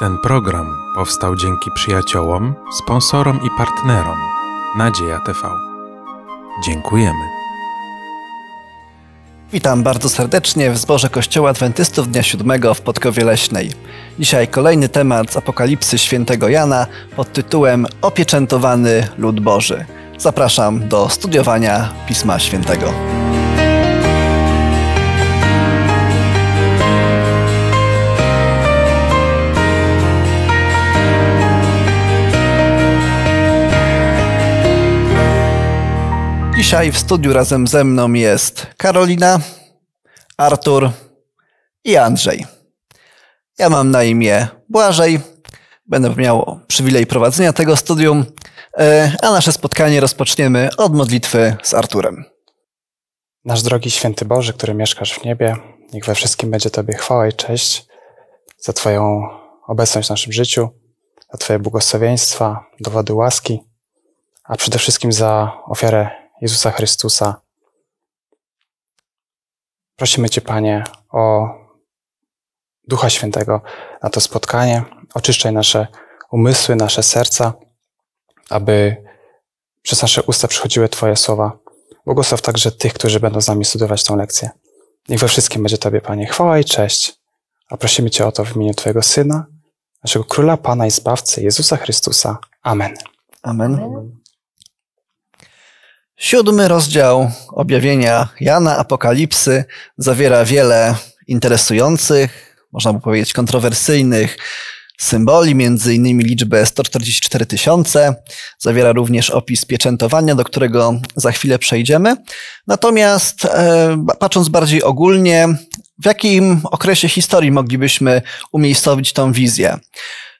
Ten program powstał dzięki przyjaciołom, sponsorom i partnerom Nadzieja TV. Dziękujemy. Witam bardzo serdecznie w zborze Kościoła Adwentystów Dnia Siódmego w Podkowie Leśnej. Dzisiaj kolejny temat z Apokalipsy Świętego Jana pod tytułem Opieczętowany Lud Boży. Zapraszam do studiowania Pisma Świętego. Dzisiaj w studiu razem ze mną jest Karolina, Artur i Andrzej. Ja mam na imię Błażej. Będę miał przywilej prowadzenia tego studium, e, a nasze spotkanie rozpoczniemy od modlitwy z Arturem. Nasz drogi święty Boże, który mieszkasz w niebie, niech we wszystkim będzie Tobie chwała i cześć za Twoją obecność w naszym życiu, za Twoje błogosławieństwa, dowody łaski, a przede wszystkim za ofiarę Jezusa Chrystusa. Prosimy Cię, Panie, o Ducha Świętego na to spotkanie. Oczyszczaj nasze umysły, nasze serca, aby przez nasze usta przychodziły Twoje słowa. Błogosław także tych, którzy będą z nami studiować tę lekcję. Niech we wszystkim będzie Tobie, Panie, chwała i cześć. A prosimy Cię o to w imieniu Twojego Syna, naszego Króla, Pana i Zbawcy, Jezusa Chrystusa. Amen. Amen. Amen. Siódmy rozdział objawienia Jana Apokalipsy zawiera wiele interesujących, można by powiedzieć kontrowersyjnych symboli, między innymi liczbę 144 tysiące. Zawiera również opis pieczętowania, do którego za chwilę przejdziemy. Natomiast e, patrząc bardziej ogólnie, w jakim okresie historii moglibyśmy umiejscowić tą wizję?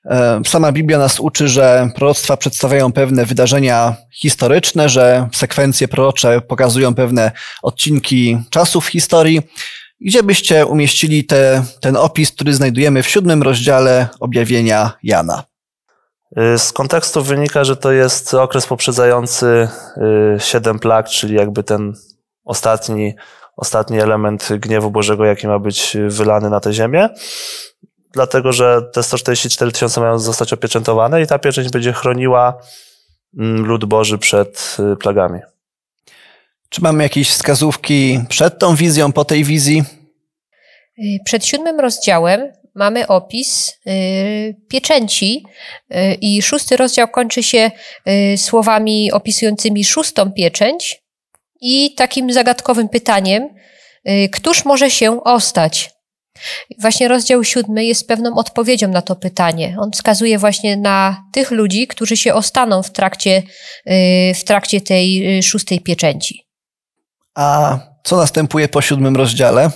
E, sama Biblia nas uczy, że proroctwa przedstawiają pewne wydarzenia historyczne, że sekwencje prorocze pokazują pewne odcinki czasów historii. Gdzie byście umieścili te, ten opis, który znajdujemy w siódmym rozdziale objawienia Jana? E, z kontekstu wynika, że to jest okres poprzedzający e, siedem plag, czyli jakby ten ostatni, ostatni element gniewu Bożego, jaki ma być wylany na tę ziemię dlatego że te 144 tysiące mają zostać opieczętowane i ta pieczęć będzie chroniła mm, lud Boży przed y, plagami. Czy mamy jakieś wskazówki przed tą wizją, po tej wizji? Y, przed siódmym rozdziałem mamy opis y, pieczęci i szósty rozdział kończy się słowami opisującymi szóstą pieczęć i takim zagadkowym pytaniem, któż może się ostać? Właśnie rozdział siódmy jest pewną odpowiedzią na to pytanie. On wskazuje właśnie na tych ludzi, którzy się ostaną w trakcie, y, w trakcie tej y, szóstej pieczęci. A co następuje po siódmym rozdziale?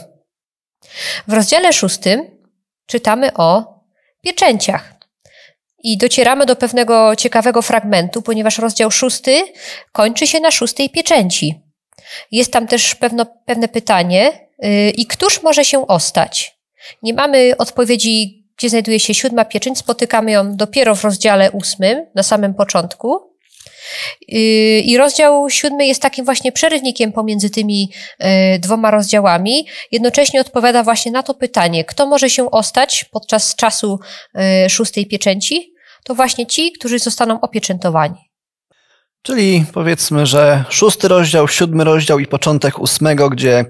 W rozdziale szóstym czytamy o pieczęciach. I docieramy do pewnego ciekawego fragmentu, ponieważ rozdział szósty kończy się na szóstej pieczęci. Jest tam też pewno, pewne pytanie, Y, i któż może się ostać? Nie mamy odpowiedzi, gdzie znajduje się siódma pieczęć, spotykamy ją dopiero w rozdziale ósmym, na samym początku. Y, I rozdział siódmy jest takim właśnie przerywnikiem pomiędzy tymi y, dwoma rozdziałami. Jednocześnie odpowiada właśnie na to pytanie, kto może się ostać podczas czasu szóstej pieczęci? To właśnie ci, którzy zostaną opieczętowani. Czyli powiedzmy, że szósty rozdział, siódmy rozdział i początek ósmego, gdzie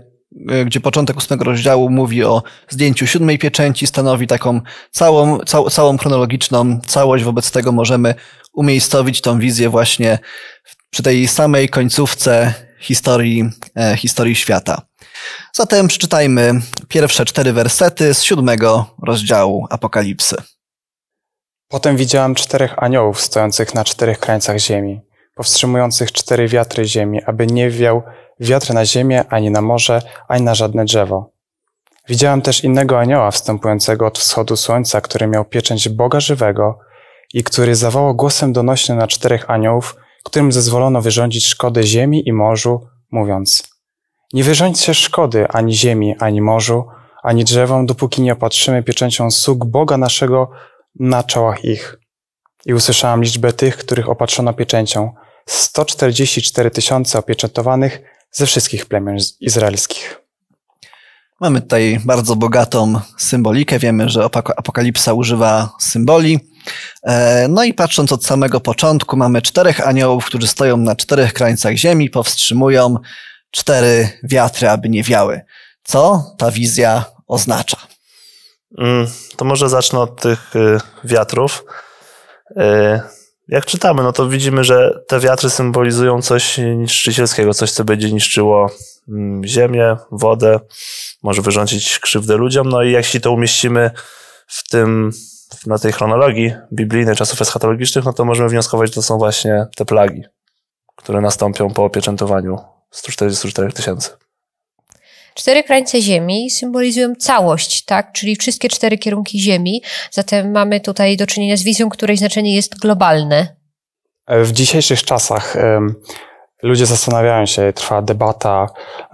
E, gdzie początek ósmego rozdziału mówi o zdjęciu siódmej pieczęci, stanowi taką całą, cał, całą chronologiczną całość. Wobec tego możemy umiejscowić tą wizję właśnie przy tej samej końcówce historii, e, historii świata. Zatem przeczytajmy pierwsze cztery wersety z siódmego rozdziału Apokalipsy. Potem widziałem czterech aniołów stojących na czterech krańcach ziemi, powstrzymujących cztery wiatry ziemi, aby nie wiał wiatr na ziemię, ani na morze, ani na żadne drzewo. Widziałem też innego anioła wstępującego od wschodu słońca, który miał pieczęć Boga żywego i który zawołał głosem donośnym na czterech aniołów, którym zezwolono wyrządzić szkody ziemi i morzu, mówiąc Nie wyrządźcie szkody ani ziemi, ani morzu, ani drzewom, dopóki nie opatrzymy pieczęcią sług Boga naszego na czołach ich. I usłyszałam liczbę tych, których opatrzono pieczęcią – 144 tysiące opieczętowanych – ze wszystkich plemion izraelskich. Mamy tutaj bardzo bogatą symbolikę. Wiemy, że Apokalipsa używa symboli. E, no i patrząc od samego początku, mamy czterech aniołów, którzy stoją na czterech krańcach ziemi, powstrzymują cztery wiatry, aby nie wiały. Co ta wizja oznacza? Mm, to może zacznę od tych y, wiatrów. Y, jak czytamy, no to widzimy, że te wiatry symbolizują coś niszczycielskiego, coś, co będzie niszczyło mm, ziemię, wodę, może wyrządzić krzywdę ludziom. No i jeśli to umieścimy w tym, na tej chronologii biblijnej czasów eschatologicznych, no to możemy wnioskować, że to są właśnie te plagi, które nastąpią po opieczętowaniu 144 tysięcy. Cztery krańce Ziemi symbolizują całość, tak? Czyli wszystkie cztery kierunki Ziemi. Zatem mamy tutaj do czynienia z wizją, której znaczenie jest globalne. E, w dzisiejszych czasach ludzie zastanawiają się, trwa debata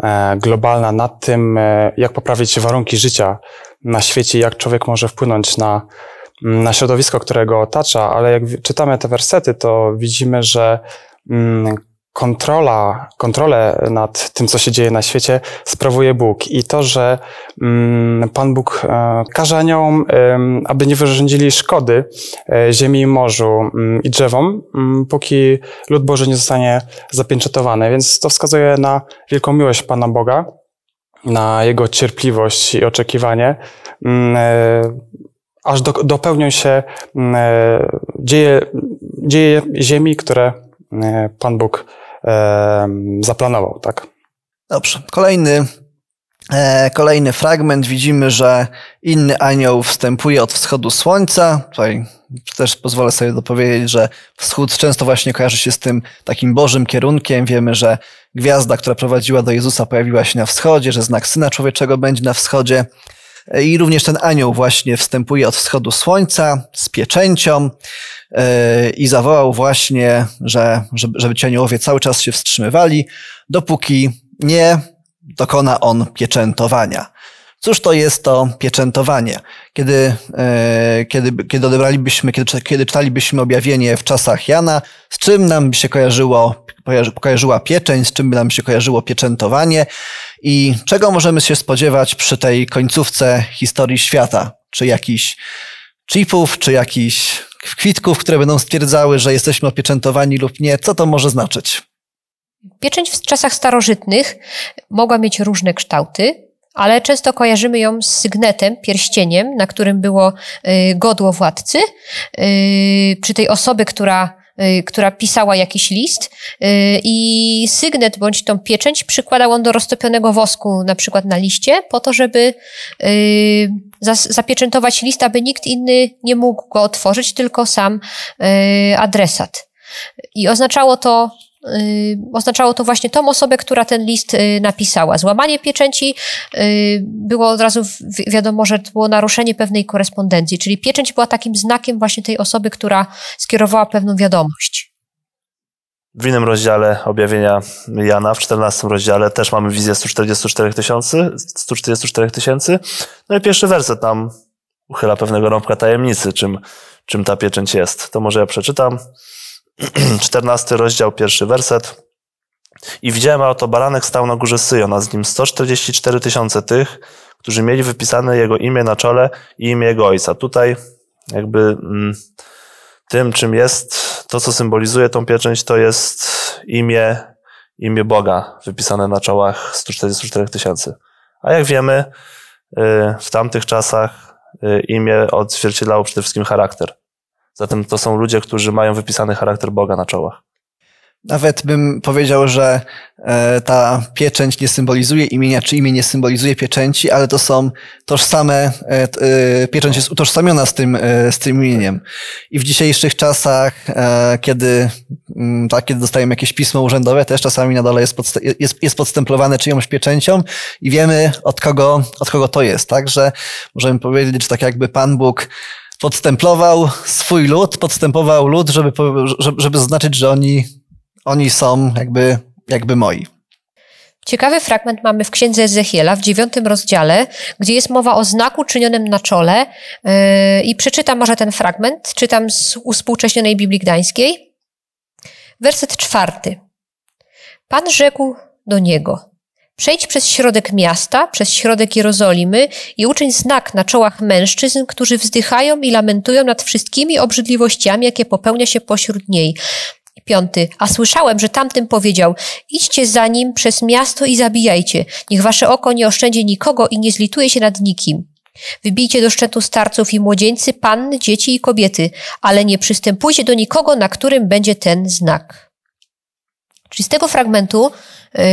e, globalna nad tym, e, jak poprawić warunki życia na świecie, jak człowiek może wpłynąć na, na środowisko, które go otacza, ale jak czytamy te wersety, to widzimy, że kontrola, kontrolę nad tym, co się dzieje na świecie, sprawuje Bóg. I to, że mm, Pan Bóg e, każe aniołom, e, aby nie wyrządzili szkody e, ziemi i morzu mm, i drzewom, mm, póki lud Boży nie zostanie zapięczetowany. Więc to wskazuje na wielką miłość Pana Boga, na Jego cierpliwość i oczekiwanie aż do, dopełnią się dzieje, dzieje ziemi, które E, Pan Bóg e, zaplanował, tak? Dobrze. Kolejny, e, kolejny fragment. Widzimy, że inny anioł wstępuje od wschodu słońca. Tutaj też pozwolę sobie dopowiedzieć, że wschód często właśnie kojarzy się z tym takim bożym kierunkiem. Wiemy, że gwiazda, która prowadziła do Jezusa, pojawiła się na wschodzie, że znak Syna Człowieczego będzie na wschodzie. I również ten anioł właśnie wstępuje od wschodu słońca z pieczęcią. E, i zawołał właśnie, że, żeby, żeby cieniołowie cały czas się wstrzymywali, dopóki nie dokona on pieczętowania. Cóż to jest to pieczętowanie? Kiedy, e, kiedy, kiedy odebralibyśmy, kiedy, kiedy czytalibyśmy objawienie w czasach Jana, z czym nam by się kojarzyło, kojarzy, kojarzyła pieczęć, z czym by nam się kojarzyło pieczętowanie i czego możemy się spodziewać przy tej końcówce historii świata? Czy jakichś chipów, czy jakichś kwitków, które będą stwierdzały, że jesteśmy opieczętowani lub nie, co to może znaczyć? Pieczęć w czasach starożytnych mogła mieć różne kształty, ale często kojarzymy ją z sygnetem, pierścieniem, na którym było y, godło władcy. Czy y, tej osoby, która Y, która pisała jakiś list y, i sygnet bądź tą pieczęć przykładał on do roztopionego wosku na przykład na liście po to, żeby y, zapieczętować list, aby nikt inny nie mógł go otworzyć, tylko sam adresat. I oznaczało to Y, oznaczało to właśnie tą osobę, która ten list y, napisała. Złamanie pieczęci y, było od razu wiadomo, że to było naruszenie pewnej korespondencji, czyli pieczęć była takim znakiem właśnie tej osoby, która skierowała pewną wiadomość. W innym rozdziale objawienia Jana, w 14 rozdziale, też mamy wizję 144 tysięcy, 144 tysięcy. No i pierwszy werset tam uchyla pewnego rąbka tajemnicy, czym, czym ta pieczęć jest. To może ja przeczytam. 14 rozdział, pierwszy werset. I widziałem, a oto baranek stał na górze Syjon, a z nim 144 tysiące tych, którzy mieli wypisane jego imię na czole i imię jego ojca. Tutaj jakby mm, tym, czym jest to, co symbolizuje tą pieczęć, to jest imię, imię Boga wypisane na czołach 144 tysięcy. A jak wiemy, y, w tamtych czasach y, imię odzwierciedlało przede wszystkim charakter. Zatem to są ludzie, którzy mają wypisany charakter Boga na czołach. Nawet bym powiedział, że e, ta pieczęć nie symbolizuje imienia, czy imię nie symbolizuje pieczęci, ale to są tożsame, e, e, pieczęć jest utożsamiona z tym, z tym imieniem. I w dzisiejszych czasach, kiedy, mm, tak, kiedy dostajemy jakieś pismo urzędowe, też czasami na dole jest, podst- jest, jest podstemplowane czyjąś pieczęcią i wiemy od kogo, od kogo to jest, tak, że możemy powiedzieć, że tak jakby Pan Bóg podstemplował swój lud, podstępował lud, żeby, żeby, znaczyć, zaznaczyć, że oni, oni są jakby, jakby moi. Ciekawy fragment mamy w księdze Ezechiela w dziewiątym rozdziale, gdzie jest mowa o znaku czynionym na czole. Yy, I przeczytam może ten fragment, czytam z uspółcześnionej Biblii Gdańskiej. Werset czwarty. Pan rzekł do niego: Przejdź przez środek miasta, przez środek Jerozolimy i uczyń znak na czołach mężczyzn, którzy wzdychają i lamentują nad wszystkimi obrzydliwościami, jakie popełnia się pośród niej. Piąty. A słyszałem, że tamtym powiedział: Idźcie za nim przez miasto i zabijajcie. Niech wasze oko nie oszczędzi nikogo i nie zlituje się nad nikim. Wybijcie do szczętu starców i młodzieńcy, panny, dzieci i kobiety, ale nie przystępujcie do nikogo, na którym będzie ten znak. Czyli z tego fragmentu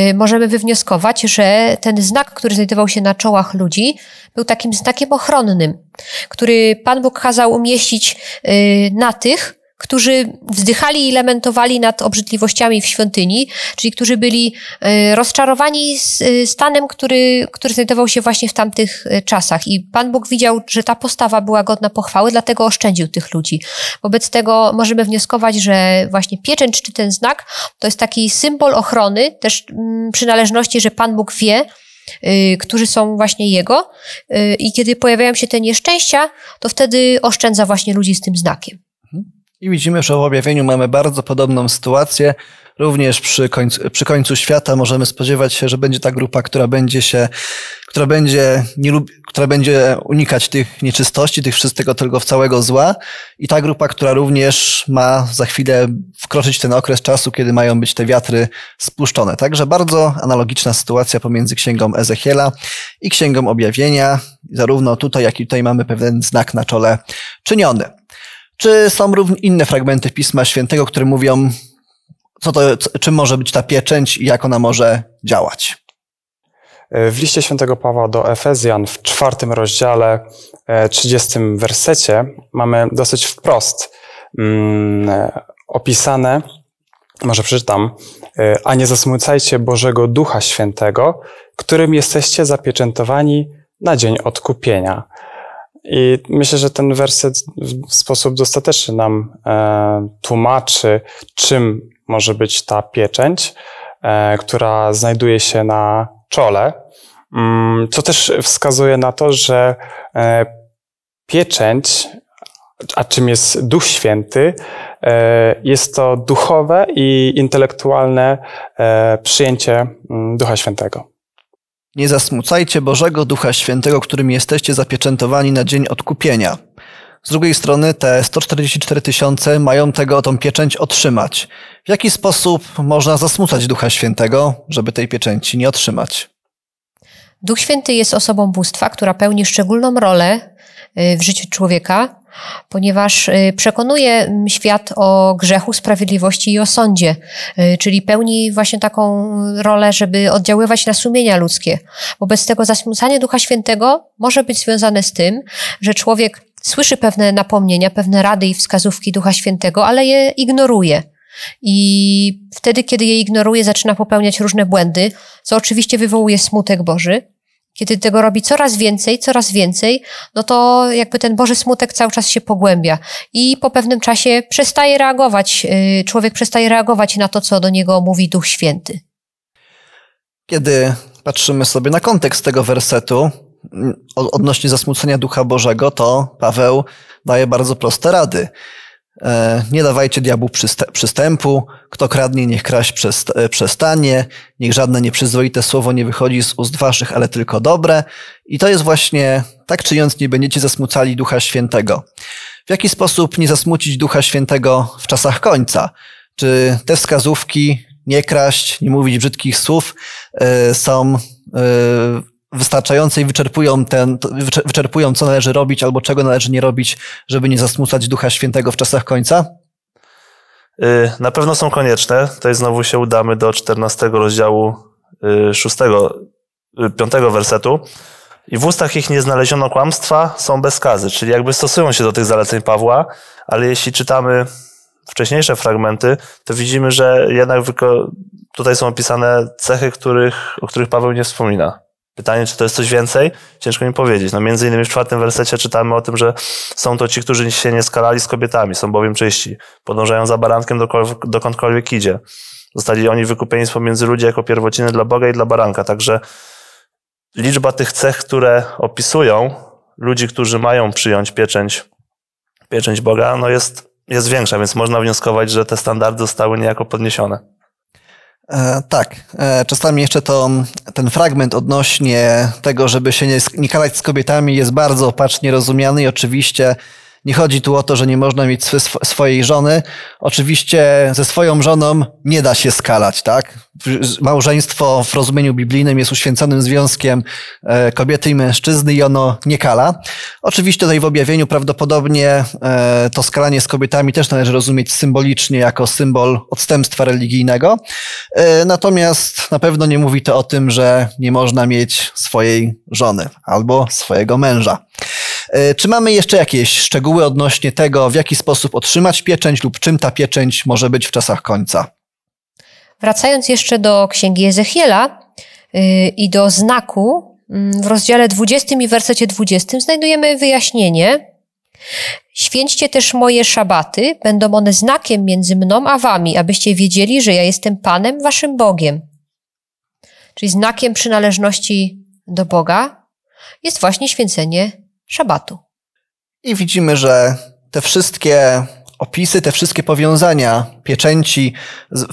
y, możemy wywnioskować, że ten znak, który znajdował się na czołach ludzi, był takim znakiem ochronnym, który Pan Bóg kazał umieścić y, na tych, którzy wzdychali i lamentowali nad obrzydliwościami w świątyni, czyli którzy byli e, rozczarowani e, stanem, który, który znajdował się właśnie w tamtych e, czasach. I Pan Bóg widział, że ta postawa była godna pochwały, dlatego oszczędził tych ludzi. Wobec tego możemy wnioskować, że właśnie pieczęć czy ten znak to jest taki symbol ochrony, też mm, przynależności, że Pan Bóg wie, którzy są właśnie jego. I kiedy pojawiają się te nieszczęścia, to wtedy oszczędza właśnie ludzi z tym znakiem. I widzimy, że w objawieniu mamy bardzo podobną sytuację. Również przy końcu, przy końcu świata możemy spodziewać się, że będzie ta grupa, która będzie się, która będzie, nie lubi, która będzie unikać tych nieczystości, tych wszystkiego, tylko w całego zła. I ta grupa, która również ma za chwilę wkroczyć ten okres czasu, kiedy mają być te wiatry spuszczone. Także bardzo analogiczna sytuacja pomiędzy księgą Ezechiela i księgą objawienia. Zarówno tutaj, jak i tutaj mamy pewien znak na czole czyniony. Czy są również inne fragmenty Pisma Świętego, które mówią, co to, co, czym może być ta pieczęć i jak ona może działać? W liście świętego Pawła do Efezjan w czwartym rozdziale, e, trzydziestym wersecie mamy dosyć wprost mm, opisane, może przeczytam, e, a nie zasmucajcie Bożego Ducha Świętego, którym jesteście zapieczętowani na dzień odkupienia. I myślę, że ten werset w sposób dostateczny nam e, tłumaczy, czym może być ta pieczęć, e, która znajduje się na czole, mm, co też wskazuje na to, że e, pieczęć, a czym jest Duch Święty, e, jest to duchowe i intelektualne e, przyjęcie mm, Ducha Świętego. Nie zasmucajcie Bożego Ducha Świętego, którym jesteście zapieczętowani na dzień odkupienia. Z drugiej strony te 144 tysiące mają tego, tą pieczęć otrzymać. W jaki sposób można zasmucać Ducha Świętego, żeby tej pieczęci nie otrzymać? Duch Święty jest osobą bóstwa, która pełni szczególną rolę Y, w życiu człowieka, ponieważ y, przekonuje mm, świat o grzechu, sprawiedliwości i o sądzie, y, czyli pełni właśnie taką rolę, żeby oddziaływać na sumienia ludzkie. Wobec tego zasmucanie Ducha Świętego może być związane z tym, że człowiek słyszy pewne napomnienia, pewne rady i wskazówki Ducha Świętego, ale je ignoruje. I wtedy, kiedy je ignoruje, zaczyna popełniać różne błędy, co oczywiście wywołuje smutek Boży, kiedy tego robi coraz więcej, coraz więcej, no to jakby ten Boży smutek cały czas się pogłębia i po pewnym czasie przestaje reagować, y, człowiek przestaje reagować na to, co do niego mówi Duch Święty. Kiedy patrzymy sobie na kontekst tego wersetu mm, odnośnie zasmucenia Ducha Bożego, to Paweł daje bardzo proste rady. E, nie dawajcie diabłu przystępu, kto kradnie, niech kraść e, przestanie, niech żadne nieprzyzwoite słowo nie wychodzi z ust waszych, ale tylko dobre. I to jest właśnie, tak czyniąc, nie będziecie zasmucali Ducha Świętego. W jaki sposób nie zasmucić Ducha Świętego w czasach końca? Czy te wskazówki, nie kraść, nie mówić brzydkich słów, e, są i wyczerpują, ten, wyczerpują, co należy robić albo czego należy nie robić, żeby nie zasmucać Ducha Świętego w czasach końca? Y, na pewno są konieczne. Tutaj znowu się udamy do 14 rozdziału 6, y, 5 y, wersetu. I w ustach ich nie znaleziono kłamstwa, są bezkazy, czyli jakby stosują się do tych zaleceń Pawła, ale jeśli czytamy wcześniejsze fragmenty, to widzimy, że jednak tutaj są opisane cechy, których, o których Paweł nie wspomina. Pytanie, czy to jest coś więcej? Ciężko mi powiedzieć. No między innymi w czwartym wersecie czytamy o tym, że są to ci, którzy się nie skalali z kobietami, są bowiem czyści, podążają za barankiem dokądkolwiek idzie. Zostali oni wykupieni z pomiędzy ludzi jako pierwociny dla Boga i dla baranka. Także liczba tych cech, które opisują ludzi, którzy mają przyjąć pieczęć, pieczęć Boga, no jest, jest większa, więc można wnioskować, że te standardy zostały niejako podniesione. E, tak. E, czasami jeszcze to, ten fragment odnośnie tego, żeby się nie, nie karać z kobietami jest bardzo opacznie rozumiany i oczywiście nie chodzi tu o to, że nie można mieć sw swojej żony. Oczywiście ze swoją żoną nie da się skalać, tak? Małżeństwo w rozumieniu biblijnym jest uświęconym związkiem e, kobiety i mężczyzny i ono nie kala. Oczywiście tutaj w objawieniu prawdopodobnie e, to skalanie z kobietami też należy rozumieć symbolicznie jako symbol odstępstwa religijnego. E, natomiast na pewno nie mówi to o tym, że nie można mieć swojej żony albo swojego męża. E, czy mamy jeszcze jakieś szczegóły odnośnie tego, w jaki sposób otrzymać pieczęć lub czym ta pieczęć może być w czasach końca? Wracając jeszcze do księgi Ezechiela y, i do znaku, mm, w rozdziale 20 i wersecie 20 znajdujemy wyjaśnienie. Święćcie też moje szabaty, będą one znakiem między mną a wami, abyście wiedzieli, że ja jestem Panem, waszym Bogiem. Czyli znakiem przynależności do Boga jest właśnie święcenie szabatu. I widzimy, że te wszystkie opisy, te wszystkie powiązania pieczęci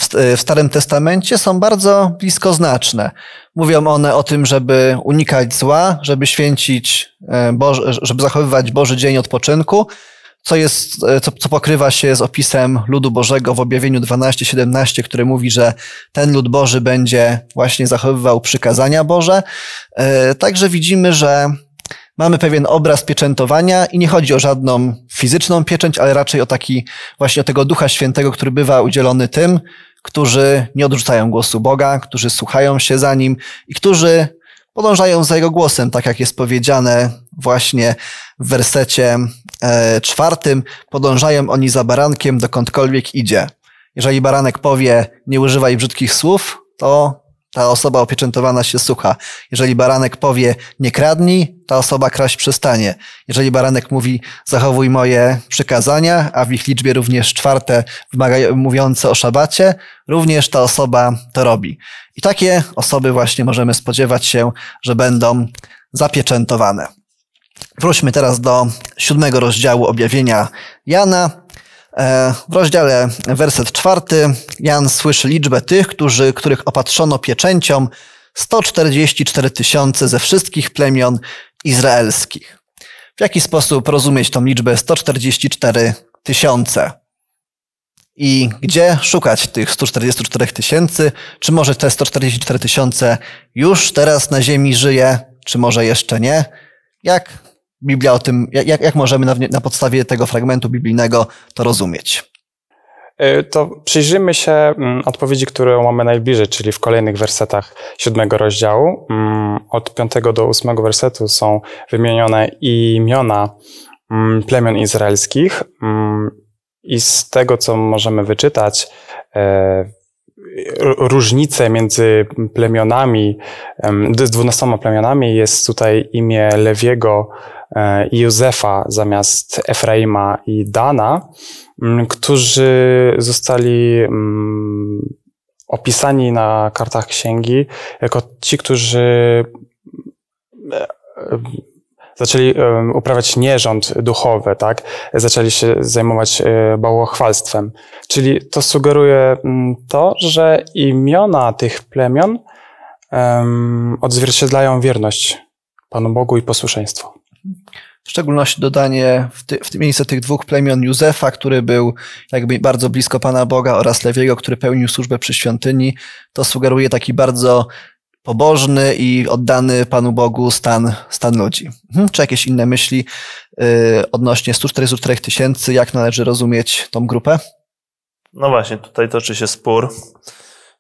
w Starym Testamencie są bardzo bliskoznaczne. Mówią one o tym, żeby unikać zła, żeby święcić, e, Boże, żeby zachowywać Boży Dzień Odpoczynku, co, jest, e, co, co pokrywa się z opisem ludu Bożego w objawieniu 12-17, który mówi, że ten lud Boży będzie właśnie zachowywał przykazania Boże. E, także widzimy, że mamy pewien obraz pieczętowania i nie chodzi o żadną fizyczną pieczęć, ale raczej o taki właśnie o tego Ducha Świętego, który bywa udzielony tym, którzy nie odrzucają głosu Boga, którzy słuchają się za Nim i którzy podążają za Jego głosem, tak jak jest powiedziane właśnie w wersecie e, czwartym, podążają oni za barankiem dokądkolwiek idzie. Jeżeli baranek powie, nie używaj brzydkich słów, to ta osoba opieczętowana się słucha. Jeżeli baranek powie nie kradnij, ta osoba kraść przestanie. Jeżeli baranek mówi zachowuj moje przykazania, a w ich liczbie również czwarte mówiące o szabacie, również ta osoba to robi. I takie osoby właśnie możemy spodziewać się, że będą zapieczętowane. Wróćmy teraz do siódmego rozdziału objawienia Jana E, w rozdziale werset czwarty Jan słyszy liczbę tych, którzy, których opatrzono pieczęcią 144 tysiące ze wszystkich plemion izraelskich. W jaki sposób rozumieć tą liczbę 144 tysiące? I gdzie szukać tych 144 tysięcy? Czy może te 144 tysiące już teraz na ziemi żyje, czy może jeszcze nie? Jak Biblia o tym, jak, jak możemy na, na podstawie tego fragmentu biblijnego to rozumieć? E, to przyjrzymy się mm, odpowiedzi, którą mamy najbliżej, czyli w kolejnych wersetach siódmego rozdziału. Mm, od piątego do ósmego wersetu są wymienione imiona mm, plemion izraelskich i z tego, co możemy wyczytać, e, różnice między plemionami, z dwunastoma plemionami jest tutaj imię Lewiego, E, Józefa zamiast Efraima i Dana, mm, którzy zostali mm, opisani na kartach księgi jako ci, którzy e, e, zaczęli uprawiać nierząd duchowy, tak? Zaczęli się zajmować bałochwalstwem. Czyli to sugeruje mm, to, że imiona tych plemion odzwierciedlają wierność Panu Bogu i posłuszeństwo. W szczególności dodanie w, ty, w tym miejsce tych dwóch plemion Józefa, który był jakby bardzo blisko Pana Boga oraz Lewiego, który pełnił służbę przy świątyni, to sugeruje taki bardzo pobożny i oddany Panu Bogu stan, stan ludzi. Hmm, czy jakieś inne myśli yy, odnośnie 144 tysięcy, jak należy rozumieć tą grupę? No właśnie, tutaj toczy się spór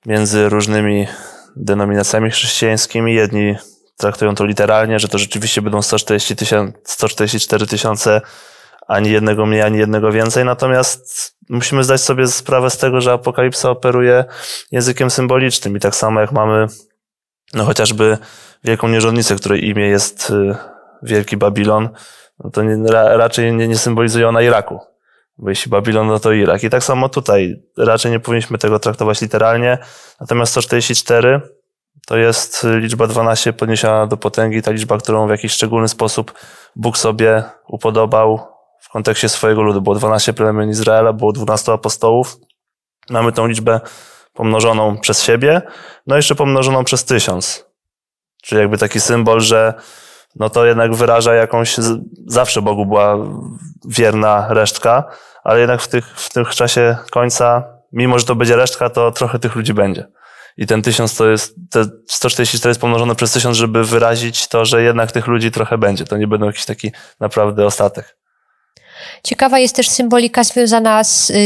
między różnymi denominacjami chrześcijańskimi. Jedni traktują to literalnie, że to rzeczywiście będą 140 tysięcy, 144 tysiące, ani jednego mniej, ani jednego więcej. Natomiast musimy zdać sobie sprawę z tego, że apokalipsa operuje językiem symbolicznym i tak samo jak mamy no chociażby wielką nierządnicę, której imię jest y, Wielki Babilon, no to nie, ra, raczej nie, nie symbolizuje ona Iraku. Bo jeśli Babilon, no to Irak. I tak samo tutaj. Raczej nie powinniśmy tego traktować literalnie. Natomiast 144 to jest y, liczba 12 podniesiona do potęgi, ta liczba, którą w jakiś szczególny sposób Bóg sobie upodobał w kontekście swojego ludu. Było 12 plemion Izraela, było 12 apostołów. Mamy tą liczbę pomnożoną przez siebie, no i jeszcze pomnożoną przez tysiąc. Czyli jakby taki symbol, że no to jednak wyraża jakąś, zawsze Bogu była wierna resztka, ale jednak w, tych, w tym czasie końca, mimo że to będzie resztka, to trochę tych ludzi będzie i ten 1000 to jest, te 144 jest pomnożone przez 1000, żeby wyrazić to, że jednak tych ludzi trochę będzie. To nie będą jakiś taki naprawdę ostatek. Ciekawa jest też symbolika związana z, yy,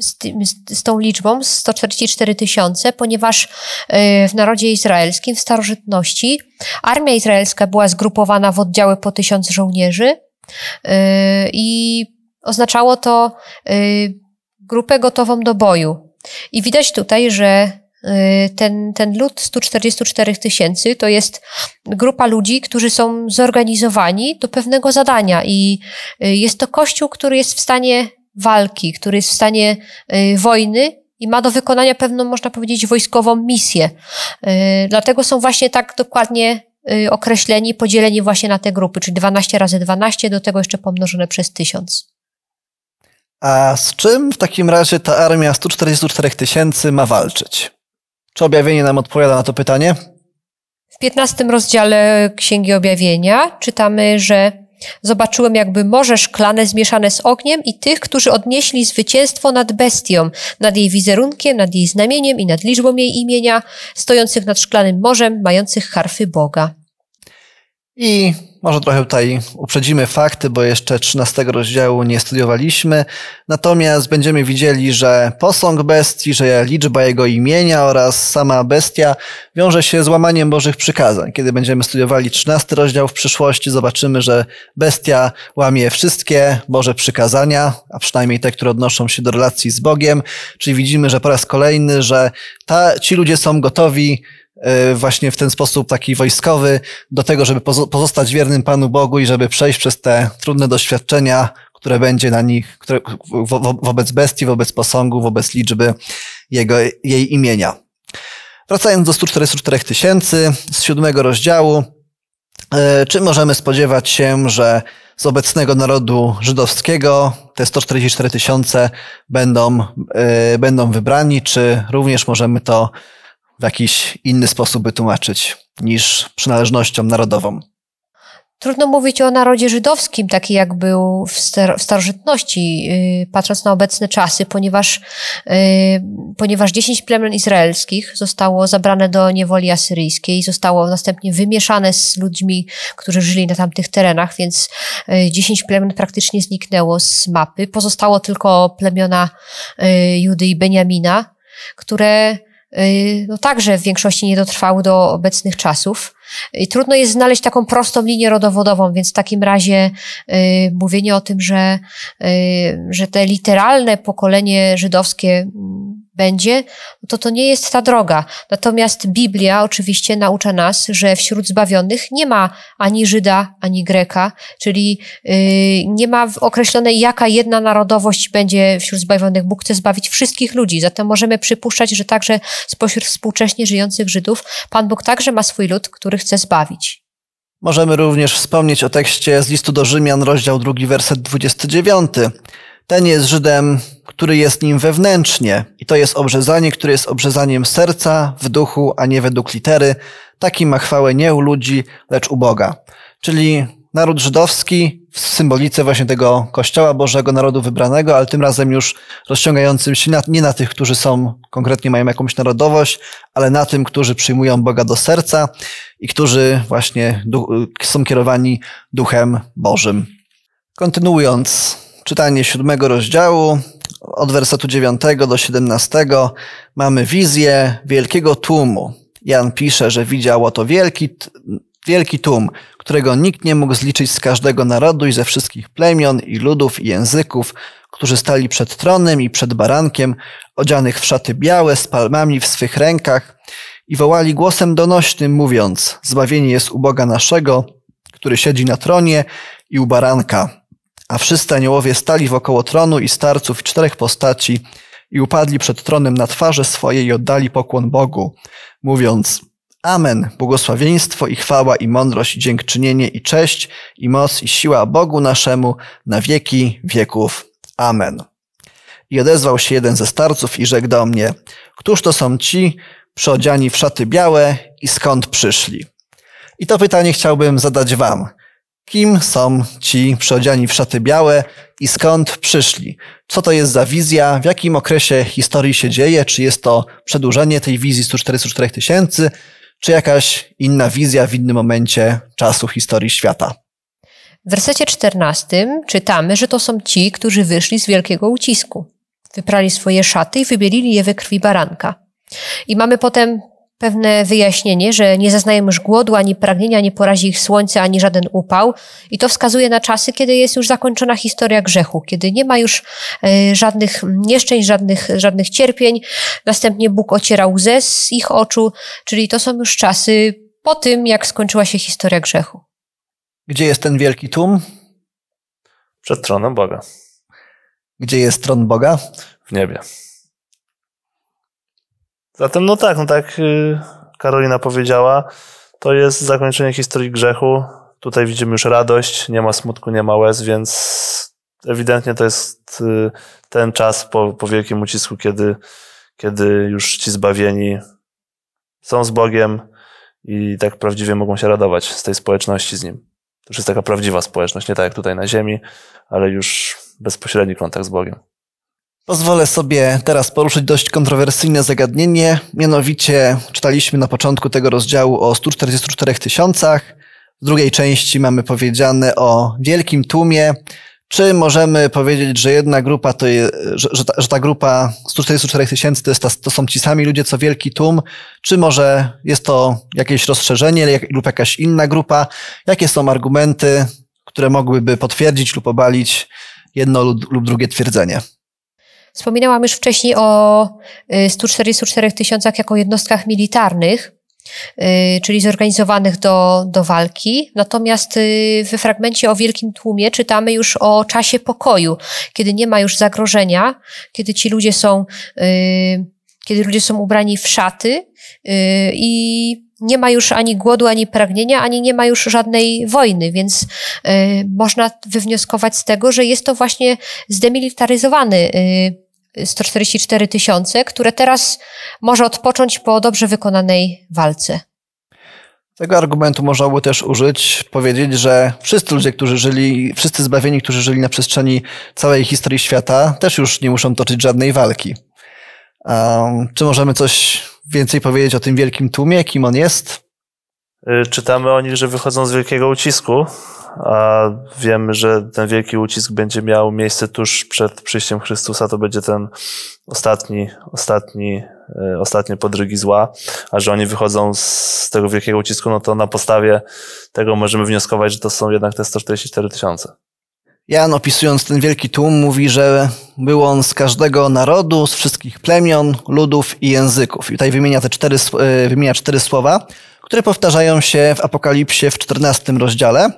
z, tym, z, tą liczbą, 144 tysiące, ponieważ yy, w narodzie izraelskim, w starożytności, armia izraelska była zgrupowana w oddziały po tysiąc żołnierzy yy, i oznaczało to y, grupę gotową do boju. I widać tutaj, że Y, ten, ten lud 144 tysięcy to jest grupa ludzi, którzy są zorganizowani do pewnego zadania i y, jest to kościół, który jest w stanie walki, który jest w stanie y, wojny i ma do wykonania pewną, można powiedzieć, wojskową misję. Dlatego są właśnie tak dokładnie określeni, podzieleni właśnie na te grupy, czyli 12 razy 12, do tego jeszcze pomnożone przez 1000. A z czym w takim razie ta armia 144 tysięcy ma walczyć? Czy objawienie nam odpowiada na to pytanie? W 15 rozdziale Księgi Objawienia czytamy, że Zobaczyłem jakby morze szklane zmieszane z ogniem i tych, którzy odnieśli zwycięstwo nad bestią, nad jej wizerunkiem, nad jej znamieniem i nad liczbą jej imienia, stojących nad szklanym morzem, mających harfy Boga. I może trochę tutaj uprzedzimy fakty, bo jeszcze 13 rozdziału nie studiowaliśmy. Natomiast będziemy widzieli, że posąg bestii, że liczba jego imienia oraz sama bestia wiąże się z łamaniem Bożych przykazań. Kiedy będziemy studiowali 13 rozdział w przyszłości, zobaczymy, że bestia łamie wszystkie Boże przykazania, a przynajmniej te, które odnoszą się do relacji z Bogiem. Czyli widzimy, że po raz kolejny, że ta, ci ludzie są gotowi E, właśnie w ten sposób taki wojskowy do tego, żeby pozostać wiernym Panu Bogu i żeby przejść przez te trudne doświadczenia, które będzie na nich, które, wo, wobec bestii, wobec posągu, wobec liczby jego, jej imienia. Wracając do 144 tysięcy z siódmego rozdziału, e, czy możemy spodziewać się, że z obecnego narodu żydowskiego te 144 tysiące będą, e, będą wybrani, czy również możemy to w jakiś inny sposób wytłumaczyć niż przynależnością narodową. Trudno mówić o narodzie żydowskim, taki jak był w, starożytności, y, patrząc na obecne czasy, ponieważ, y, ponieważ 10 plemion izraelskich zostało zabrane do niewoli asyryjskiej, zostało następnie wymieszane z ludźmi, którzy żyli na tamtych terenach, więc 10 y, plemion praktycznie zniknęło z mapy. Pozostało tylko plemiona Judy i Benjamina, które Y, no także w większości nie dotrwały do obecnych czasów. I trudno jest znaleźć taką prostą linię rodowodową, więc w takim razie y, mówienie o tym, że, y, że te literalne pokolenie żydowskie mm, będzie, to to nie jest ta droga. Natomiast Biblia oczywiście naucza nas, że wśród zbawionych nie ma ani Żyda, ani Greka, czyli y, nie ma określonej, jaka jedna narodowość będzie wśród zbawionych. Bóg chce zbawić wszystkich ludzi, zatem możemy przypuszczać, że także spośród współcześnie żyjących Żydów Pan Bóg także ma swój lud, który chce zbawić. Możemy również wspomnieć o tekście z listu do Rzymian, rozdział 2, werset 29 ten jest Żydem, który jest nim wewnętrznie, i to jest obrzezanie, które jest obrzezaniem serca, w duchu, a nie według litery. Taki ma chwałę nie u ludzi, lecz u Boga. Czyli naród żydowski w symbolice właśnie tego Kościoła Bożego, narodu wybranego, ale tym razem już rozciągającym się na, nie na tych, którzy są, konkretnie mają jakąś narodowość, ale na tym, którzy przyjmują Boga do serca i którzy właśnie duch, są kierowani Duchem Bożym. Kontynuując, czytanie siódmego rozdziału, od wersetu dziewiątego do siedemnastego mamy wizję wielkiego tłumu. Jan pisze, że widział to wielki, wielki tłum, którego nikt nie mógł zliczyć z każdego narodu i ze wszystkich plemion i ludów i języków, którzy stali przed tronem i przed barankiem, odzianych w szaty białe, z palmami w swych rękach i wołali głosem donośnym, mówiąc: Zbawienie jest u Boga naszego, który siedzi na tronie i u baranka. A wszyscy aniołowie stali wokoło tronu i starców i czterech postaci i upadli przed tronem na twarze swoje i oddali pokłon Bogu, mówiąc Amen, błogosławieństwo i chwała i mądrość i dziękczynienie i cześć i moc i siła Bogu naszemu na wieki wieków. Amen. I odezwał się jeden ze starców i rzekł do mnie, Któż to są ci, przyodziani w szaty białe i skąd przyszli? I to pytanie chciałbym zadać Wam. Kim są ci przyodziani w szaty białe i skąd przyszli? Co to jest za wizja? W jakim okresie historii się dzieje? Czy jest to przedłużenie tej wizji 144 tysięcy? Czy jakaś inna wizja w innym momencie czasu historii świata? W wersecie 14 czytamy, że to są ci, którzy wyszli z wielkiego ucisku. Wyprali swoje szaty i wybielili je we krwi baranka. I mamy potem pewne wyjaśnienie, że nie zaznają już głodu ani pragnienia, nie porazi ich słońce ani żaden upał. I to wskazuje na czasy, kiedy jest już zakończona historia grzechu, kiedy nie ma już e, żadnych nieszczęść, żadnych, żadnych cierpień. Następnie Bóg ociera łzy z ich oczu, czyli to są już czasy po tym, jak skończyła się historia grzechu. Gdzie jest ten wielki tłum? Przed tronem Boga. Gdzie jest tron Boga? W niebie. Zatem no tak, no tak y, Karolina powiedziała, to jest zakończenie historii grzechu. Tutaj widzimy już radość, nie ma smutku, nie ma łez, więc ewidentnie to jest y, ten czas po, po wielkim ucisku, kiedy, kiedy już ci zbawieni są z Bogiem i tak prawdziwie mogą się radować z tej społeczności z Nim. To już jest taka prawdziwa społeczność, nie tak jak tutaj na ziemi, ale już bezpośredni kontakt z Bogiem. Pozwolę sobie teraz poruszyć dość kontrowersyjne zagadnienie. Mianowicie czytaliśmy na początku tego rozdziału o 144 tysiącach. W drugiej części mamy powiedziane o wielkim tłumie. Czy możemy powiedzieć, że jedna grupa to jest, że, że, ta, że ta grupa 144 tysięcy to, jest ta, to są ci sami ludzie, co wielki tłum? Czy może jest to jakieś rozszerzenie jak, lub jakaś inna grupa? Jakie są argumenty, które mogłyby potwierdzić lub obalić jedno lub, lub drugie twierdzenie? Wspominałam już wcześniej o 144 y, tysiącach jako jednostkach militarnych, y, czyli zorganizowanych do, do walki. Natomiast y, we fragmencie o Wielkim Tłumie czytamy już o czasie pokoju, kiedy nie ma już zagrożenia, kiedy ci ludzie są, kiedy ludzie są ubrani w szaty i nie ma już ani głodu, ani pragnienia, ani nie ma już żadnej wojny, więc y, można wywnioskować z tego, że jest to właśnie zdemilitaryzowany y, 144 tysiące, które teraz może odpocząć po dobrze wykonanej walce. Tego argumentu można by też użyć, powiedzieć, że wszyscy ludzie, którzy żyli, wszyscy zbawieni, którzy żyli na przestrzeni całej historii świata, też już nie muszą toczyć żadnej walki. Um, czy możemy coś więcej powiedzieć o tym wielkim tłumie, kim on jest? Y, czytamy o nich, że wychodzą z wielkiego ucisku, a wiemy, że ten wielki ucisk będzie miał miejsce tuż przed przyjściem Chrystusa. To będzie ten ostatni, ostatni, y, ostatnie podrygi zła, a że oni wychodzą z tego wielkiego ucisku, no to na podstawie tego możemy wnioskować, że to są jednak te 144 tysiące. Jan, opisując ten wielki tłum, mówi, że był on z każdego narodu, z wszystkich plemion, ludów i języków. I tutaj wymienia te cztery, e, wymienia cztery słowa, które powtarzają się w Apokalipsie w 14 rozdziale.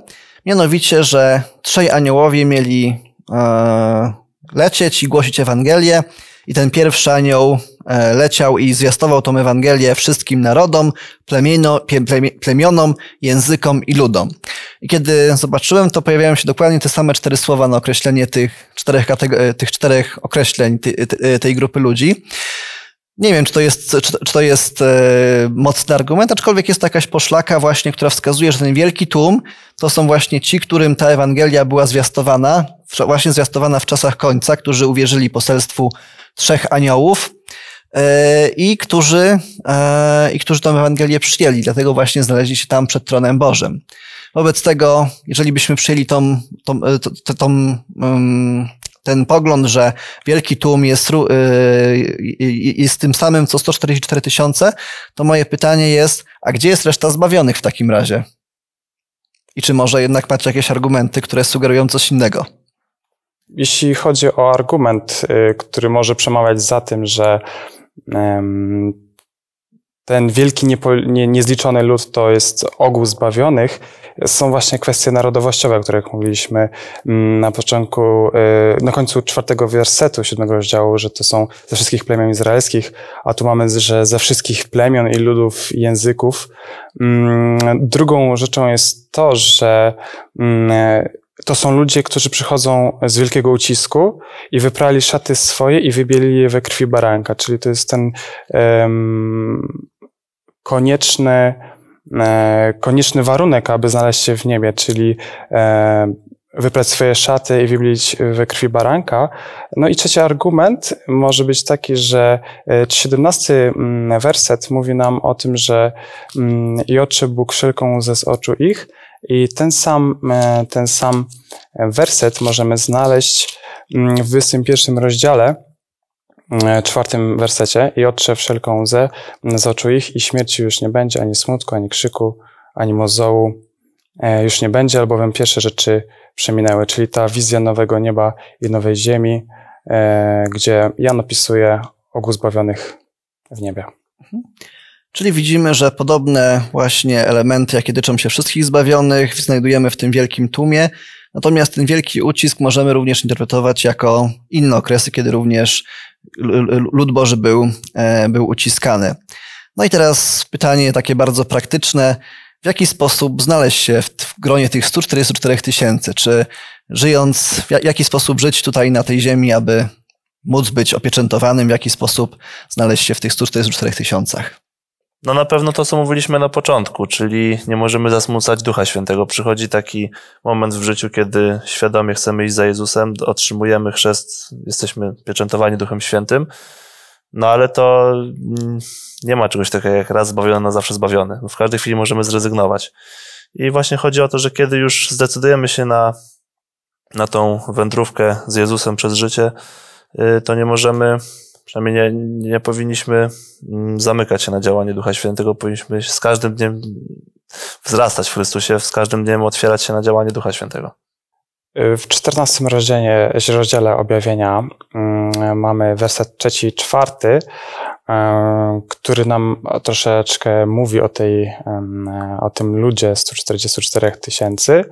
Mianowicie, że trzej aniołowie mieli e, lecieć i głosić Ewangelię, i ten pierwszy anioł e, leciał i zwiastował tą Ewangelię wszystkim narodom, plemienom, plemionom, językom i ludom. I kiedy zobaczyłem, to pojawiają się dokładnie te same cztery słowa na określenie tych czterech, e, tych czterech określeń e, tej grupy ludzi. Nie wiem, czy to jest, czy, to jest mocny argument, aczkolwiek jest to jakaś poszlaka właśnie, która wskazuje, że ten wielki tłum to są właśnie ci, którym ta Ewangelia była zwiastowana, właśnie zwiastowana w czasach końca, którzy uwierzyli poselstwu trzech aniołów e, i którzy, e, i którzy tę Ewangelię przyjęli, dlatego właśnie znaleźli się tam przed tronem Bożym. Wobec tego, jeżeli byśmy przyjęli tą, tą, e, tą, tą mm, ten pogląd, że wielki tłum jest, jest tym samym co 144 tysiące, to moje pytanie jest, a gdzie jest reszta zbawionych w takim razie? I czy może jednak macie jakieś argumenty, które sugerują coś innego? Jeśli chodzi o argument, y, który może przemawiać za tym, że ten wielki, niepo, nie, niezliczony lud to jest ogół zbawionych, są właśnie kwestie narodowościowe, o których mówiliśmy mm, na początku, y, na końcu czwartego wersetu siódmego rozdziału, że to są ze wszystkich plemion izraelskich, a tu mamy, że ze wszystkich plemion i ludów i języków. Mm, drugą rzeczą jest to, że mm, to są ludzie, którzy przychodzą z wielkiego ucisku i wyprali szaty swoje i wybieli je we krwi baranka, czyli to jest ten um, konieczny, e, konieczny warunek, aby znaleźć się w niebie, czyli e, wyprać swoje szaty i wybielić we krwi baranka. No i trzeci argument może być taki, że 17 e, mm, werset mówi nam o tym, że mm, i oczy Bóg wszelką ze z oczu ich, i ten sam, e, ten sam e, werset możemy znaleźć mm, w 21 rozdziale, mm, e, czwartym wersecie i otrze wszelką łzę mm, z oczu ich i śmierci już nie będzie, ani smutku, ani krzyku, ani mozołu już nie będzie, albowiem pierwsze rzeczy przeminęły, czyli ta wizja nowego nieba i nowej ziemi, gdzie Jan opisuje ogół zbawionych w niebie. Mhm. Czyli widzimy, że podobne właśnie elementy, jakie dotyczą się wszystkich zbawionych, znajdujemy w tym wielkim tłumie. Natomiast ten wielki ucisk możemy również interpretować jako inne okresy, kiedy również lud Boży był, e, był uciskany. No i teraz pytanie takie bardzo praktyczne. W jaki sposób znaleźć się w, w gronie tych 144 tysięcy? Czy żyjąc, w jaki sposób żyć tutaj na tej ziemi, aby móc być opieczętowanym? W jaki sposób znaleźć się w tych 144 tysiącach? No na pewno to, co mówiliśmy na początku, czyli nie możemy zasmucać Ducha Świętego. Przychodzi taki moment w życiu, kiedy świadomie chcemy iść za Jezusem, otrzymujemy chrzest, jesteśmy pieczętowani Duchem Świętym, no ale to mm, nie ma czegoś takiego jak raz zbawiony na zawsze zbawiony. W każdej chwili możemy zrezygnować. I właśnie chodzi o to, że kiedy już zdecydujemy się na, na tą wędrówkę z Jezusem przez życie, y, to nie możemy Przynajmniej nie, nie powinniśmy mm, zamykać się na działanie Ducha Świętego, powinniśmy z każdym dniem wzrastać w Chrystusie, z każdym dniem otwierać się na działanie Ducha Świętego. W czternastym rozdziale, rozdziale objawienia mm, mamy werset trzeci i czwarty, mm, który nam troszeczkę mówi o, tej, o tym ludzie 144 tysięcy.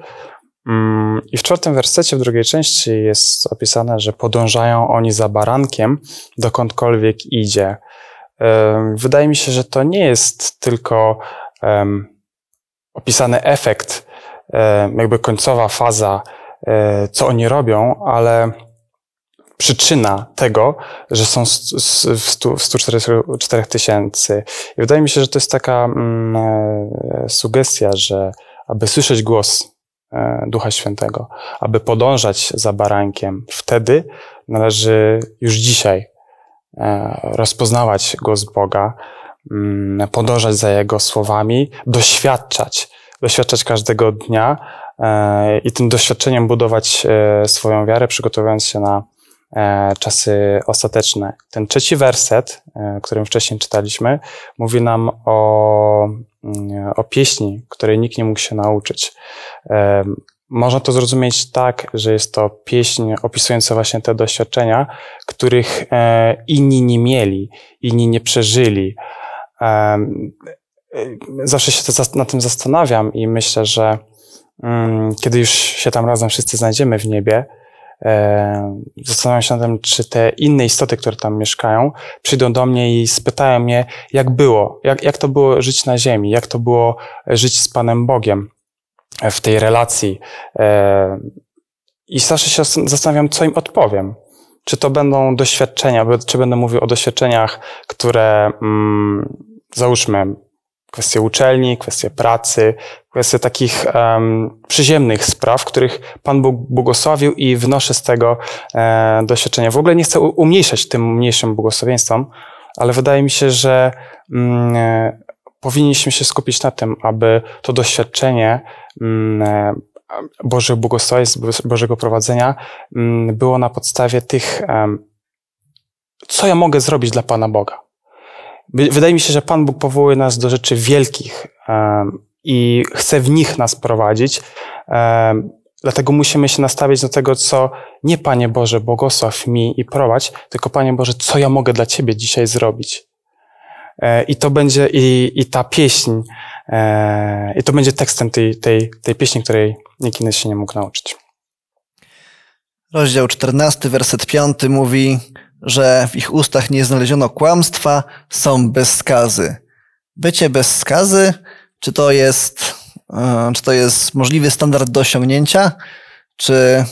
Mm, I w czwartym wersecie, w drugiej części jest opisane, że podążają oni za barankiem, dokądkolwiek idzie. Wydaje mi się, że to nie jest tylko opisany efekt, jakby końcowa faza, e, co oni robią, ale przyczyna tego, że są w 144 tysięcy. I wydaje mi się, że to jest taka mm, e, sugestia, że aby słyszeć głos E, Ducha Świętego. Aby podążać za barankiem, wtedy należy już dzisiaj e, rozpoznawać go z Boga, mm, podążać za Jego słowami, doświadczać, doświadczać każdego dnia e, i tym doświadczeniem budować swoją wiarę, przygotowując się na E, czasy ostateczne. Ten trzeci werset, e, którym wcześniej czytaliśmy, mówi nam o, mm, o pieśni, której nikt nie mógł się nauczyć. E, można to zrozumieć tak, że jest to pieśń opisująca właśnie te doświadczenia, których inni nie mieli, inni nie przeżyli. Zawsze się to, na tym zastanawiam i myślę, że mm, kiedy już się tam razem wszyscy znajdziemy w niebie, E, zastanawiam się nad tym, czy te inne istoty, które tam mieszkają, przyjdą do mnie i spytają mnie, jak było, jak, jak to było żyć na Ziemi, jak to było żyć z Panem Bogiem w tej relacji. E, I zawsze się zastanawiam, co im odpowiem. Czy to będą doświadczenia, czy będę mówił o doświadczeniach, które, mm, załóżmy, kwestie uczelni, kwestie pracy, kwestie takich um, przyziemnych spraw, których Pan Bóg błogosławił i wnoszę z tego e, doświadczenia. W ogóle nie chcę umniejszać tym mniejszym błogosławieństwom, ale wydaje mi się, że mm, e, powinniśmy się skupić na tym, aby to doświadczenie mm, e, Bożych błogosławieństw, Bożego prowadzenia mm, było na podstawie tych, um, co ja mogę zrobić dla Pana Boga Wydaje mi się, że Pan Bóg powołuje nas do rzeczy wielkich i chce w nich nas prowadzić. Dlatego musimy się nastawić do tego, co nie Panie Boże, błogosław mi i prowadź, tylko Panie Boże, co ja mogę dla Ciebie dzisiaj zrobić. E, I to będzie i, i ta pieśń, e, i to będzie tekstem tej, tej, tej pieśni, której nikt inny się nie mógł nauczyć. Rozdział 14, werset 5 mówi: że w ich ustach nie znaleziono kłamstwa, są bez skazy. Bycie bez skazy, czy to jest, e, czy to jest możliwy standard do osiągnięcia, czy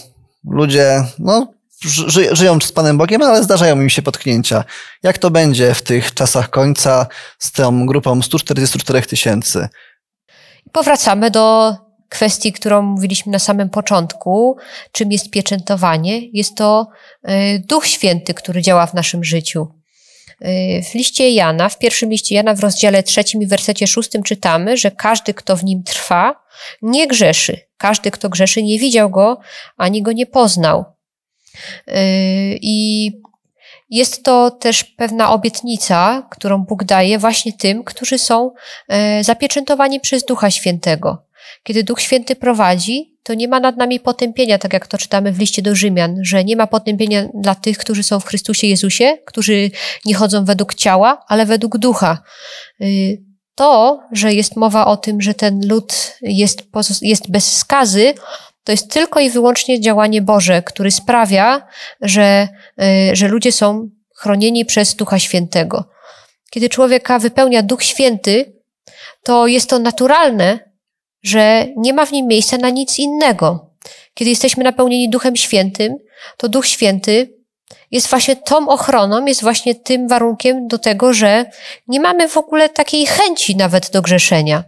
ludzie, no, ży, żyją z Panem Bogiem, ale zdarzają im się potknięcia. Jak to będzie w tych czasach końca z tą grupą 144 tysięcy? Powracamy do kwestii, którą mówiliśmy na samym początku, czym jest pieczętowanie. Jest to e, Duch Święty, który działa w naszym życiu. E, w liście Jana, w pierwszym liście Jana w rozdziale trzecim i wersecie szóstym czytamy, że każdy, kto w nim trwa, nie grzeszy. Każdy, kto grzeszy, nie widział go, ani go nie poznał. E, I jest to też pewna obietnica, którą Bóg daje właśnie tym, którzy są zapieczętowani przez Ducha Świętego. Kiedy Duch Święty prowadzi, to nie ma nad nami potępienia, tak jak to czytamy w liście do Rzymian, że nie ma potępienia dla tych, którzy są w Chrystusie Jezusie, którzy nie chodzą według ciała, ale według ducha. Y, to, że jest mowa o tym, że ten lud jest, jest bez skazy, to jest tylko i wyłącznie działanie Boże, który sprawia, że, y, że ludzie są chronieni przez Ducha Świętego. Kiedy człowieka wypełnia Duch Święty, to jest to naturalne, że nie ma w nim miejsca na nic innego. Kiedy jesteśmy napełnieni Duchem Świętym, to Duch Święty jest właśnie tą ochroną, jest właśnie tym warunkiem do tego, że nie mamy w ogóle takiej chęci nawet do grzeszenia.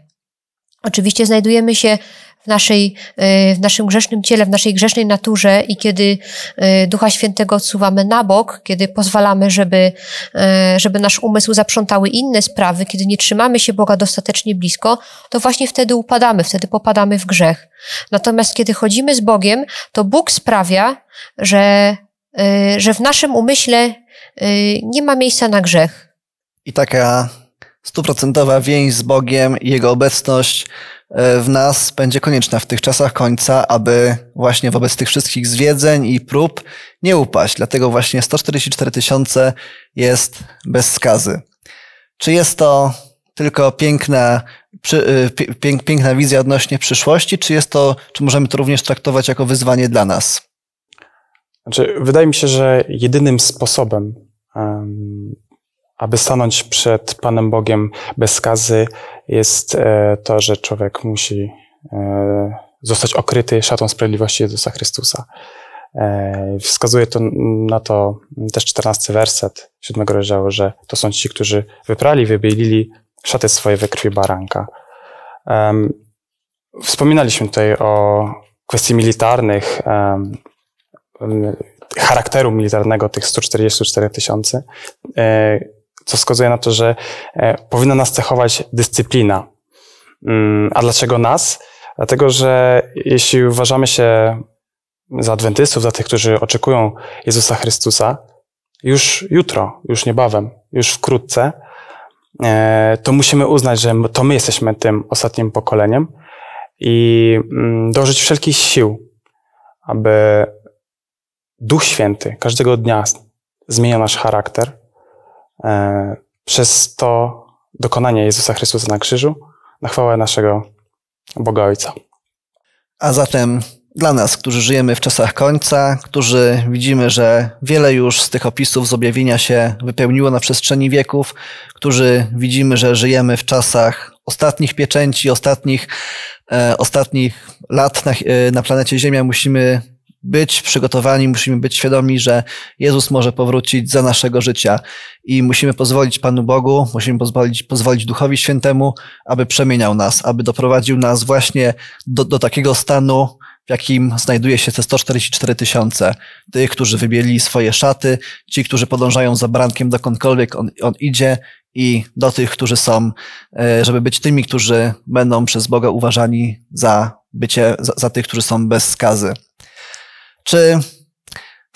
Oczywiście znajdujemy się w, naszej, e, w naszym grzesznym ciele, w naszej grzesznej naturze i kiedy e, Ducha Świętego odsuwamy na bok, kiedy pozwalamy, żeby, e, żeby nasz umysł zaprzątały inne sprawy, kiedy nie trzymamy się Boga dostatecznie blisko, to właśnie wtedy upadamy, wtedy popadamy w grzech. Natomiast kiedy chodzimy z Bogiem, to Bóg sprawia, że, że w naszym umyśle nie ma miejsca na grzech. I taka stuprocentowa więź z Bogiem i Jego obecność E, w nas będzie konieczna w tych czasach końca, aby właśnie wobec tych wszystkich zwiedzeń i prób nie upaść. Dlatego właśnie 144 tysiące jest bez skazy. Czy jest to tylko piękna, e, piękna wizja odnośnie przyszłości, czy jest to, czy możemy to również traktować jako wyzwanie dla nas? Znaczy, wydaje mi się, że jedynym sposobem aby stanąć przed Panem Bogiem bez skazy, jest e, to, że człowiek musi e, zostać okryty szatą sprawiedliwości Jezusa Chrystusa. E, wskazuje to na to też 14 werset siódmego rozdziału, że to są ci, którzy wyprali, wybielili szaty swoje we krwi baranka. Wspominaliśmy tutaj o kwestii militarnych, charakteru militarnego tych 144 tysięcy co wskazuje na to, że e, powinna nas cechować dyscyplina. Mm, a dlaczego nas? Dlatego, że jeśli uważamy się za adwentystów, za tych, którzy oczekują Jezusa Chrystusa, już jutro, już niebawem, już wkrótce, e, to musimy uznać, że to my jesteśmy tym ostatnim pokoleniem i mm, dożyć wszelkich sił, aby Duch Święty każdego dnia zmieniał nasz charakter, E, przez to dokonanie Jezusa Chrystusa na krzyżu, na chwałę naszego Boga Ojca. A zatem dla nas, którzy żyjemy w czasach końca, którzy widzimy, że wiele już z tych opisów z objawienia się wypełniło na przestrzeni wieków, którzy widzimy, że żyjemy w czasach ostatnich pieczęci, ostatnich, e, ostatnich lat na, e, na planecie Ziemia, musimy być przygotowani, musimy być świadomi, że Jezus może powrócić za naszego życia i musimy pozwolić Panu Bogu, musimy pozwolić, pozwolić Duchowi Świętemu, aby przemieniał nas, aby doprowadził nas właśnie do, do takiego stanu, w jakim znajduje się te 144 tysiące tych, którzy wybieli swoje szaty, ci, którzy podążają za brankiem dokądkolwiek on, on idzie i do tych, którzy są, e, żeby być tymi, którzy będą przez Boga uważani za bycie, za, za tych, którzy są bez skazy. Czy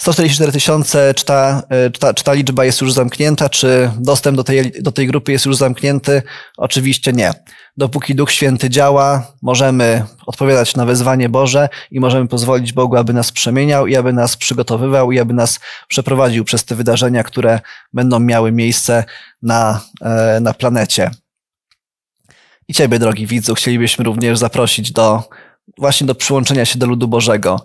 144 tysiące, czy ta, y, czy, ta, czy ta liczba jest już zamknięta, czy dostęp do tej, do tej grupy jest już zamknięty? Oczywiście nie. Dopóki Duch Święty działa, możemy odpowiadać na wezwanie Boże i możemy pozwolić Bogu, aby nas przemieniał i aby nas przygotowywał i aby nas przeprowadził przez te wydarzenia, które będą miały miejsce na, e, na planecie. I Ciebie, drogi widzu, chcielibyśmy również zaprosić do, właśnie do przyłączenia się do ludu Bożego.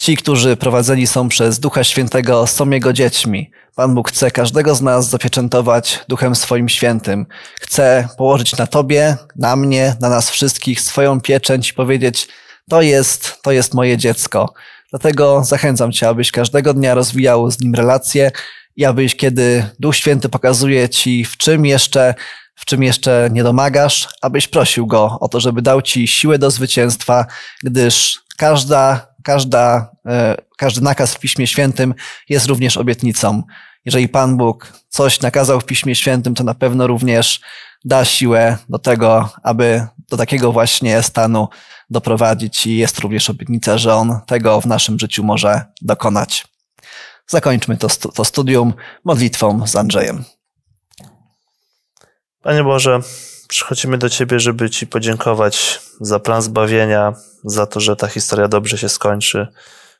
Ci, którzy prowadzeni są przez Ducha Świętego, są Jego dziećmi. Pan Bóg chce każdego z nas zapieczętować Duchem swoim świętym. Chce położyć na Tobie, na mnie, na nas wszystkich swoją pieczęć i powiedzieć, to jest, to jest moje dziecko. Dlatego zachęcam Cię, abyś każdego dnia rozwijał z Nim relacje i abyś, kiedy Duch Święty pokazuje Ci, w czym jeszcze w czym jeszcze nie domagasz, abyś prosił Go o to, żeby dał Ci siłę do zwycięstwa, gdyż każda każda, e, każdy nakaz w Piśmie Świętym jest również obietnicą. Jeżeli Pan Bóg coś nakazał w Piśmie Świętym, to na pewno również da siłę do tego, aby do takiego właśnie stanu doprowadzić i jest również obietnica, że On tego w naszym życiu może dokonać. Zakończmy to, to studium modlitwą z Andrzejem. Panie Boże, Przychodzimy do Ciebie, żeby Ci podziękować za plan zbawienia, za to, że ta historia dobrze się skończy,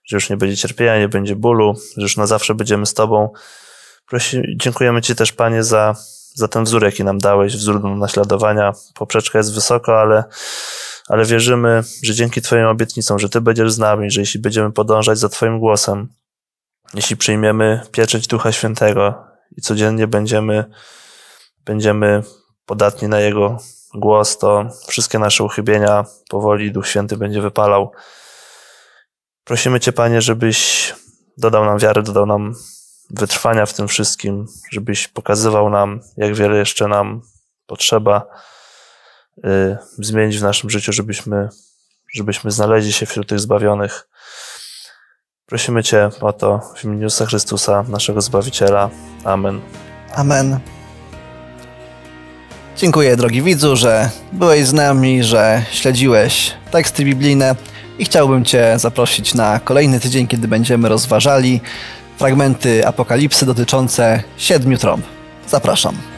że już nie będzie cierpienia, nie będzie bólu, że już na zawsze będziemy z Tobą. Prosi, dziękujemy Ci też, Panie, za, za ten wzór, jaki nam dałeś, wzór do naśladowania. Poprzeczka jest wysoko, ale, ale wierzymy, że dzięki Twoim obietnicom, że Ty będziesz z nami, że jeśli będziemy podążać za Twoim głosem, jeśli przyjmiemy pieczeć Ducha Świętego i codziennie będziemy, będziemy podatni na Jego głos, to wszystkie nasze uchybienia powoli Duch Święty będzie wypalał. Prosimy Cię, Panie, żebyś dodał nam wiary, dodał nam wytrwania w tym wszystkim, żebyś pokazywał nam, jak wiele jeszcze nam potrzeba y, zmienić w naszym życiu, żebyśmy, żebyśmy znaleźli się wśród tych zbawionych. Prosimy Cię o to w imieniu Jezusa Chrystusa, naszego Zbawiciela. Amen. Amen. Dziękuję, drogi widzu, że byłeś z nami, że śledziłeś teksty biblijne i chciałbym Cię zaprosić na kolejny tydzień, kiedy będziemy rozważali fragmenty apokalipsy dotyczące siedmiu trąb. Zapraszam.